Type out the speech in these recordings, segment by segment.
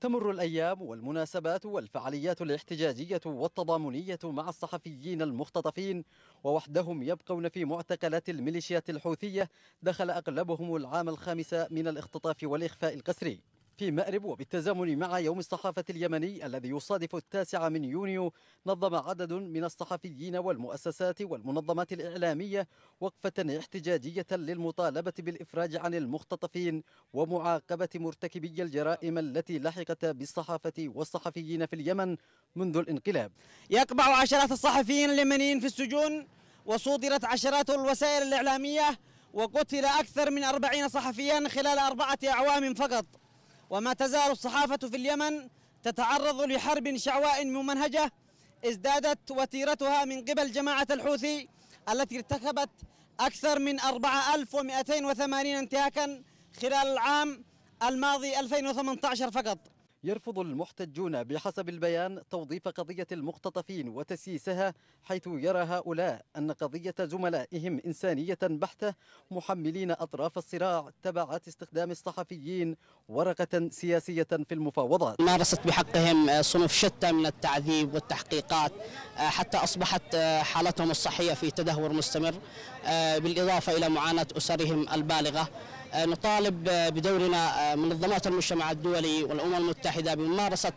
تمر الأيام والمناسبات والفعاليات الاحتجاجية والتضامنية مع الصحفيين المختطفين ووحدهم يبقون في معتقلات الميليشيات الحوثية دخل أغلبهم العام الخامس من الاختطاف والإخفاء القسري في مأرب وبالتزامن مع يوم الصحافة اليمني الذي يصادف التاسع من يونيو نظم عدد من الصحفيين والمؤسسات والمنظمات الإعلامية وقفة احتجاجية للمطالبة بالإفراج عن المختطفين ومعاقبة مرتكبي الجرائم التي لحقت بالصحافة والصحفيين في اليمن منذ الانقلاب يقبع عشرات الصحفيين اليمنيين في السجون وصودرت عشرات الوسائل الإعلامية وقتل أكثر من أربعين صحفيا خلال أربعة أعوام فقط وما تزال الصحافة في اليمن تتعرض لحرب شعواء ممنهجة ازدادت وتيرتها من قبل جماعة الحوثي التي ارتكبت أكثر من 4280 انتهاكا خلال العام الماضي 2018 فقط يرفض المحتجون بحسب البيان توظيف قضية المختطفين وتسييسها حيث يرى هؤلاء أن قضية زملائهم إنسانية بحتة محملين أطراف الصراع تبعت استخدام الصحفيين ورقة سياسية في المفاوضات مارست بحقهم صنف شتى من التعذيب والتحقيقات حتى أصبحت حالتهم الصحية في تدهور مستمر بالإضافة إلى معاناة أسرهم البالغة نطالب بدورنا منظمات المجتمع الدولي والأمم المتحدة المتحدة بممارسة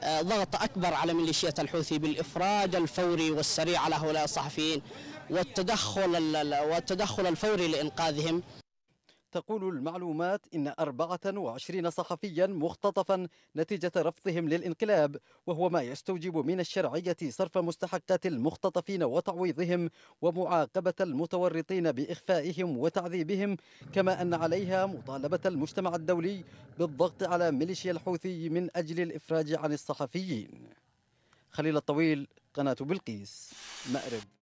آه، ضغط أكبر على ميليشيات الحوثي بالإفراج الفوري والسريع على هؤلاء الصحفيين والتدخل والتدخل الفوري لإنقاذهم تقول المعلومات إن 24 صحفيا مختطفا نتيجة رفضهم للانقلاب وهو ما يستوجب من الشرعية صرف مستحقات المختطفين وتعويضهم ومعاقبة المتورطين بإخفائهم وتعذيبهم كما أن عليها مطالبة المجتمع الدولي بالضغط على ميليشيا الحوثي من أجل الإفراج عن الصحفيين خليل الطويل قناة بلقيس مأرب